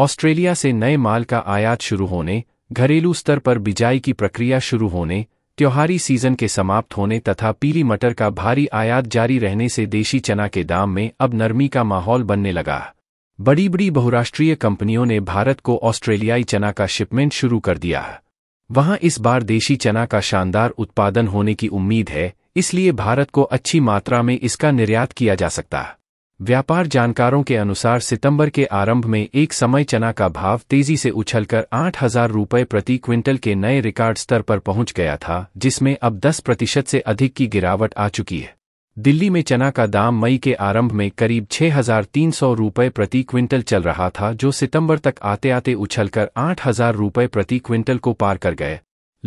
Australia से नए माल का आयात शुरू होने घरेलू स्तर पर बिजाई की प्रक्रिया शुरू होने त्योहारी सीजन के समाप्त होने तथा पीली मटर का भारी आयात जारी रहने से देशी चना के दाम में अब नरमी का माहौल बनने लगा बड़ी बड़ी बहुराष्ट्रीय कंपनियों ने भारत को ऑस्ट्रेलियाई चना का शिपमेंट शुरू कर दिया है वहां इस बार देशी चना का शानदार उत्पादन होने की उम्मीद है इसलिए भारत को अच्छी मात्रा में इसका निर्यात किया जा सकता है व्यापार जानकारों के अनुसार सितंबर के आरंभ में एक समय चना का भाव तेजी से उछलकर आठ हजार रुपये प्रति क्विंटल के नए रिकॉर्ड स्तर पर पहुंच गया था जिसमें अब 10 प्रतिशत से अधिक की गिरावट आ चुकी है दिल्ली में चना का दाम मई के आरंभ में करीब छह हजार तीन सौ रुपये प्रति क्विंटल चल रहा था जो सितंबर तक आते आते उछलकर आठ हजार रुपये प्रति क्विंटल को पार कर गए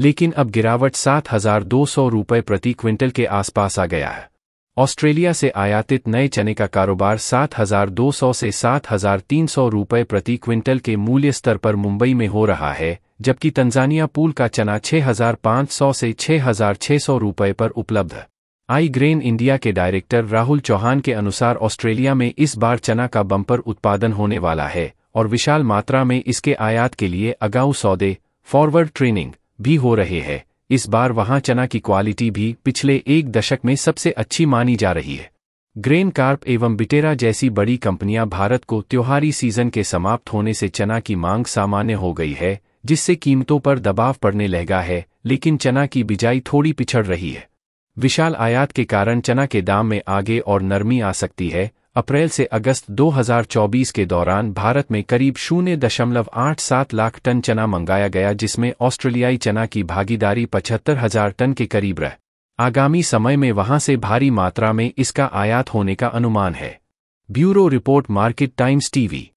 लेकिन अब गिरावट सात हजार दो सौ रुपये प्रति क्विंटल के आसपास आ गया है ऑस्ट्रेलिया से आयातित नए चने का कारोबार 7,200 से 7,300 रुपए प्रति क्विंटल के मूल्य स्तर पर मुंबई में हो रहा है जबकि तंजानिया पूल का चना 6,500 से 6,600 रुपये पर उपलब्ध आई ग्रेन इंडिया के डायरेक्टर राहुल चौहान के अनुसार ऑस्ट्रेलिया में इस बार चना का बम्पर उत्पादन होने वाला है और विशाल मात्रा में इसके आयात के लिए अगाऊ सौदे फॉरवर्ड ट्रेनिंग भी हो रहे हैं इस बार वहां चना की क्वालिटी भी पिछले एक दशक में सबसे अच्छी मानी जा रही है ग्रेन कार्प एवं बिटेरा जैसी बड़ी कंपनियां भारत को त्योहारी सीजन के समाप्त होने से चना की मांग सामान्य हो गई है जिससे कीमतों पर दबाव पड़ने लगा है लेकिन चना की बिजाई थोड़ी पिछड़ रही है विशाल आयात के कारण चना के दाम में आगे और नरमी आ सकती है अप्रैल से अगस्त 2024 के दौरान भारत में करीब शून्य दशमलव आठ सात लाख टन चना मंगाया गया जिसमें ऑस्ट्रेलियाई चना की भागीदारी पचहत्तर हजार टन के करीब रह आगामी समय में वहां से भारी मात्रा में इसका आयात होने का अनुमान है bureau report Market Times TV